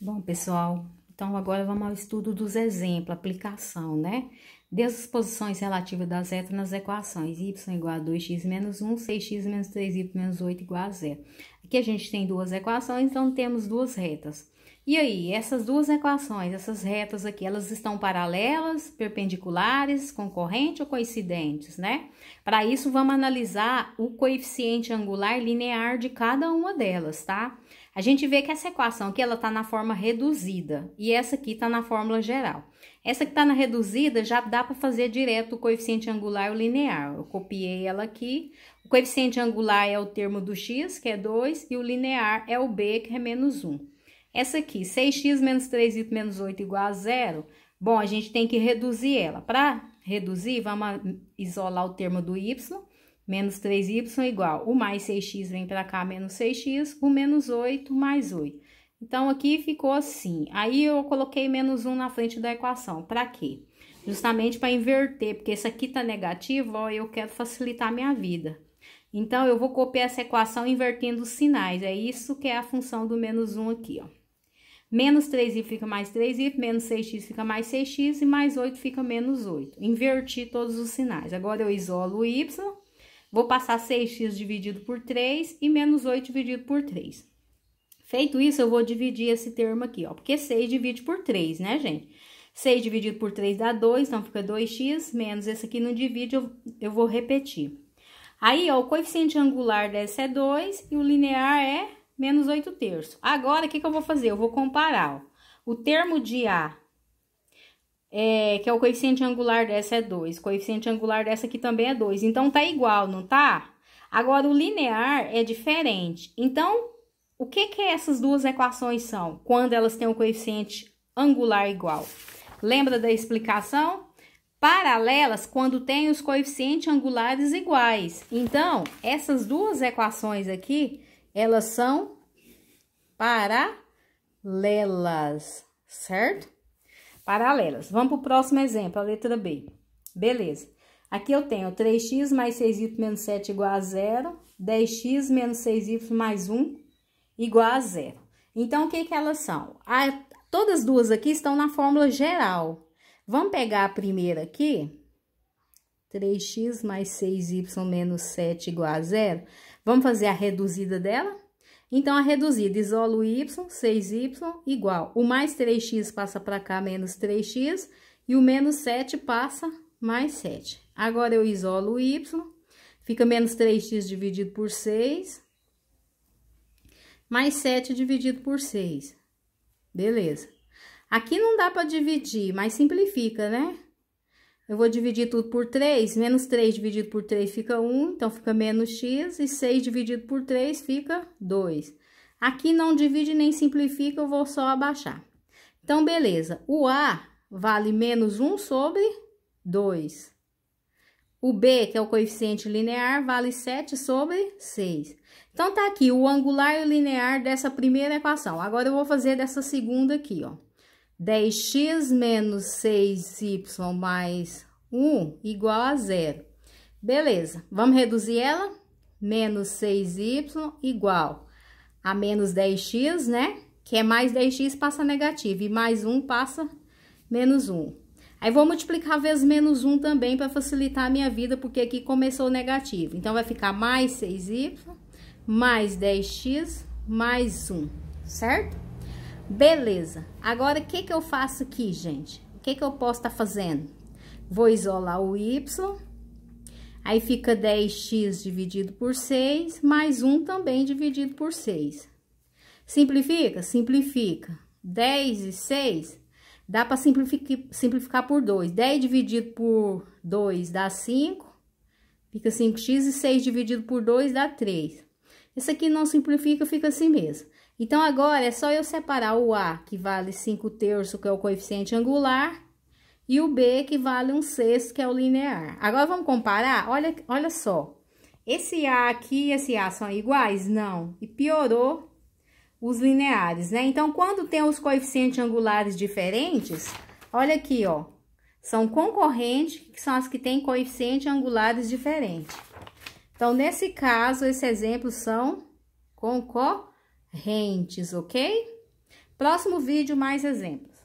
Bom, pessoal, então agora vamos ao estudo dos exemplos, aplicação, né? Deu as posições relativas das retas nas equações y igual a 2x menos 1, 6x menos 3y menos 8 igual a zero. Aqui a gente tem duas equações, então temos duas retas. E aí, essas duas equações, essas retas aqui, elas estão paralelas, perpendiculares, concorrentes ou coincidentes, né? Para isso, vamos analisar o coeficiente angular linear de cada uma delas, tá? A gente vê que essa equação aqui, ela está na forma reduzida e essa aqui está na fórmula geral. Essa que está na reduzida já dá para fazer direto o coeficiente angular linear. Eu copiei ela aqui. O coeficiente angular é o termo do x, que é 2, e o linear é o b, que é menos 1. Essa aqui, 6x menos 3y menos 8 igual a zero. Bom, a gente tem que reduzir ela. Para reduzir, vamos isolar o termo do y. Menos 3y igual, o mais 6x vem para cá, menos 6x, o menos 8 mais 8. Então, aqui ficou assim. Aí, eu coloquei menos 1 na frente da equação. Para quê? Justamente para inverter, porque esse aqui tá negativo, ó, eu quero facilitar a minha vida. Então, eu vou copiar essa equação invertendo os sinais. É isso que é a função do menos 1 aqui, ó. Menos 3 y fica mais 3 y menos 6x fica mais 6x e mais 8 fica menos 8. Inverti todos os sinais. Agora, eu isolo o y, vou passar 6x dividido por 3 e menos 8 dividido por 3. Feito isso, eu vou dividir esse termo aqui, ó, porque 6 divide por 3, né, gente? 6 dividido por 3 dá 2, então fica 2x, menos esse aqui não divide, eu, eu vou repetir. Aí, ó, o coeficiente angular dessa é 2 e o linear é menos 8 terços. Agora, o que, que eu vou fazer? Eu vou comparar, ó. O termo de A, é, que é o coeficiente angular dessa é 2, o coeficiente angular dessa aqui também é 2. Então, tá igual, não tá? Agora, o linear é diferente. Então, o que que essas duas equações são quando elas têm um coeficiente angular igual? Lembra da explicação? Paralelas quando tem os coeficientes angulares iguais. Então, essas duas equações aqui elas são paralelas, certo? Paralelas. Vamos para o próximo exemplo, a letra B. Beleza. Aqui eu tenho 3x mais 6y menos 7 igual a zero, 10x menos 6y mais 1 igual a zero. Então, o que, que elas são? A, todas duas aqui estão na fórmula geral. Vamos pegar a primeira aqui, 3x mais 6y menos 7 igual a zero. Vamos fazer a reduzida dela? Então, a reduzida, isolo y, 6y igual. O mais 3x passa para cá, menos 3x, e o menos 7 passa mais 7. Agora, eu isolo o y, fica menos 3x dividido por 6, mais 7 dividido por 6. Beleza. Aqui não dá para dividir, mas simplifica, né? Eu vou dividir tudo por 3, menos 3 dividido por 3 fica 1, então fica menos x, e 6 dividido por 3 fica 2. Aqui não divide nem simplifica, eu vou só abaixar. Então, beleza, o A vale menos 1 sobre 2. O B, que é o coeficiente linear, vale 7 sobre 6. Então, tá aqui o angular e o linear dessa primeira equação. Agora, eu vou fazer dessa segunda aqui, ó. 10x menos 6y mais 1 igual a zero. Beleza, vamos reduzir ela? Menos 6y igual a menos 10x, né? Que é mais 10x passa negativo e mais 1 passa menos 1. Aí, vou multiplicar vezes menos 1 também para facilitar a minha vida, porque aqui começou negativo. Então, vai ficar mais 6y, mais 10x, mais 1, certo? Beleza. Agora, o que, que eu faço aqui, gente? O que, que eu posso estar tá fazendo? Vou isolar o Y. Aí, fica 10x dividido por 6, mais 1 também dividido por 6. Simplifica? Simplifica. 10 e 6, dá para simplificar, simplificar por 2. 10 dividido por 2 dá 5, fica 5x, e 6 dividido por 2 dá 3. Esse aqui não simplifica, fica assim mesmo. Então, agora é só eu separar o A, que vale 5 terços, que é o coeficiente angular, e o B, que vale 1 um sexto, que é o linear. Agora, vamos comparar? Olha, olha só. Esse A aqui e esse A são iguais? Não. E piorou os lineares, né? Então, quando tem os coeficientes angulares diferentes, olha aqui, ó. São concorrentes, que são as que têm coeficientes angulares diferentes. Então, nesse caso, esse exemplo são concorrentes rentes, ok? Próximo vídeo, mais exemplos.